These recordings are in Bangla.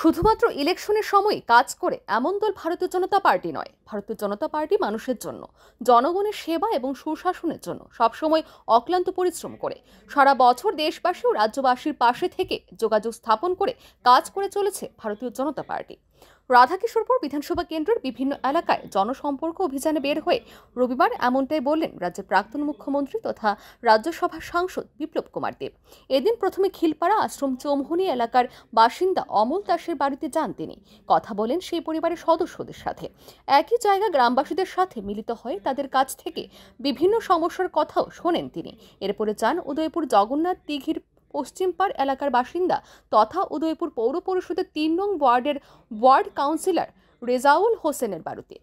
শুধুমাত্র ইলেকশনের সময় কাজ করে এমন দল ভারতীয় জনতা পার্টি নয় ভারতীয় জনতা পার্টি মানুষের জন্য জনগণের সেবা এবং সুশাসনের জন্য সবসময় অক্লান্ত পরিশ্রম করে সারা বছর দেশবাসী ও রাজ্যবাসীর পাশে থেকে যোগাযোগ স্থাপন করে কাজ করে চলেছে ভারতীয় জনতা পার্টি রাধাকিশোরপুর বিধানসভা কেন্দ্রের বিভিন্ন এলাকায় জনসম্পর্ক অভিযানে বের হয়ে রবিবার এমনটাই বললেন রাজ্যের প্রাক্তন মুখ্যমন্ত্রী তথা রাজ্যসভার সাংসদ বিপ্লব কুমার দেব এদিন প্রথমে খিলপাড়া আশ্রম চৌমহনি এলাকার বাসিন্দা অমল দাসের বাড়িতে যান তিনি কথা বলেন সেই পরিবারের সদস্যদের সাথে একই জায়গা গ্রামবাসীদের সাথে মিলিত হয়ে তাদের কাছ থেকে বিভিন্ন সমস্যার কথাও শোনেন তিনি এরপরে যান উদয়পুর জগন্নাথ দিঘির পশ্চিমপাড় এলাকার বাসিন্দা তথা উদয়পুর পৌর পরিষদের তিন নং ওয়ার্ডের ওয়ার্ড কাউন্সিলর রেজাউল হোসেনের বাড়িতে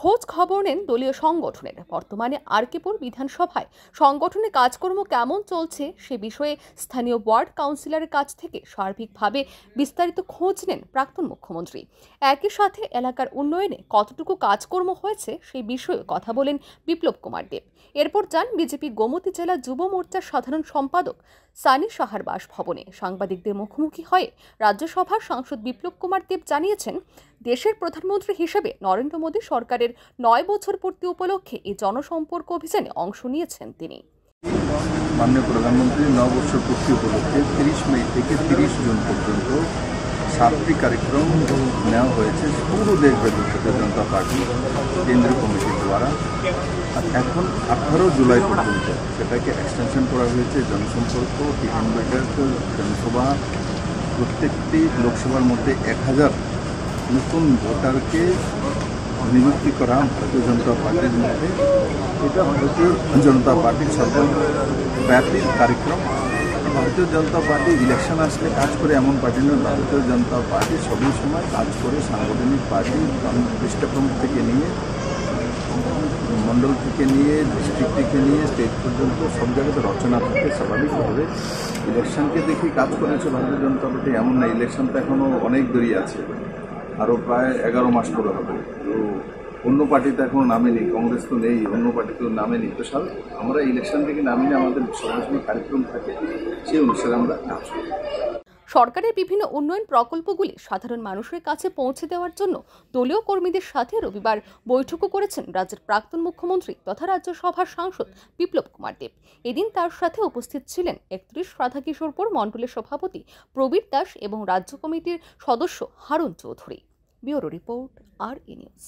খোঁজ খবর নেন দলীয় সংগঠনের বর্তমানে আরকেপুর বিধানসভায় সংগঠনের কাজকর্ম কেমন চলছে সে বিষয়ে স্থানীয় ওয়ার্ড কাউন্সিলরের কাছ থেকে সার্বিকভাবে বিস্তারিত খোঁজ নেন প্রাক্তন মুখ্যমন্ত্রী একই সাথে এলাকার উন্নয়নে কতটুকু কাজকর্ম হয়েছে সেই বিষয়ে কথা বলেন বিপ্লব কুমার দেব এরপর যান বিজেপি গোমতী জেলা যুব মোর্চার সাধারণ সম্পাদক সানি সাহার বাসভবনে সাংবাদিকদের মুখোমুখি হয়ে রাজ্যসভার সাংসদ বিপ্লব কুমার দেব জানিয়েছেন দেশের প্রধানমন্ত্রী হিসেবে নরেন্দ্র মোদী সরকারের নয় বছর পূর্তি উপলক্ষে এই জনসম্পর্ক অভিযানে অংশ নিয়েছেন তিনি মাননীয় প্রধানমন্ত্রী বছর পূর্তি উপলক্ষে তিরিশ মে থেকে তিরিশ জুন পর্যন্ত সাতটি কার্যক্রম নেওয়া হয়েছে পুরো দেশব্যাপী ভারতীয় জনতা পার্টি কেন্দ্রীয় কমিটির দ্বারা আর এখন আঠারো জুলাই পর্যন্ত সেটাকে এক্সটেনশন করা হয়েছে জনসম্পর্ক টিফিন জনসভা প্রত্যেকটি লোকসভার মধ্যে এক হাজার নতুন ভোটারকে নিযুক্তি করা ভারতীয় জনতা পার্টির মধ্যে এটা ভারতীয় জনতা পার্টির সর্বব্যাপী কার্যক্রম ভারতীয় জনতা পার্টি ইলেকশন আসলে কাজ করে এমন পার্টি নয় ভারতীয় জনতা পার্টি সবই সময় কাজ করে সাংগঠনিক পার্টি পৃষ্ঠভূম থেকে নিয়ে মণ্ডল থেকে নিয়ে ডিস্ট্রিক্ট থেকে নিয়ে স্টেট পর্যন্ত সব জায়গাতে রচনা থাকে স্বাভাবিকভাবে ইলেকশনকে দেখি কাজ করেছে ভারতীয় জনতা পার্টি এমন না ইলেকশন তো এখনও অনেক দেরি আছে আরও প্রায় এগারো মাস পরে হবে তো অন্য পার্টিতে এখন নামেনি কংগ্রেস তো নেই অন্য পার্টিতে নামেনি তো সাল আমরা ইলেকশন থেকে নামিনি আমাদের সমাজ কার্যক্রম থাকে সেই অনুসারে আমরা কাজ করি সরকারের বিভিন্ন উন্নয়ন প্রকল্পগুলি সাধারণ মানুষের কাছে পৌঁছে দেওয়ার জন্য দলীয় কর্মীদের সাথে রবিবার বৈঠকও করেছেন রাজ্যের প্রাক্তন মুখ্যমন্ত্রী তথা রাজ্যসভার সাংসদ বিপ্লব কুমার দেব এদিন তার সাথে উপস্থিত ছিলেন একত্রিশ রাধাকিশোরপুর মণ্ডলের সভাপতি প্রবীর দাস এবং রাজ্য কমিটির সদস্য হারুন চৌধুরী ব্যুরো রিপোর্ট আর ইনিউজ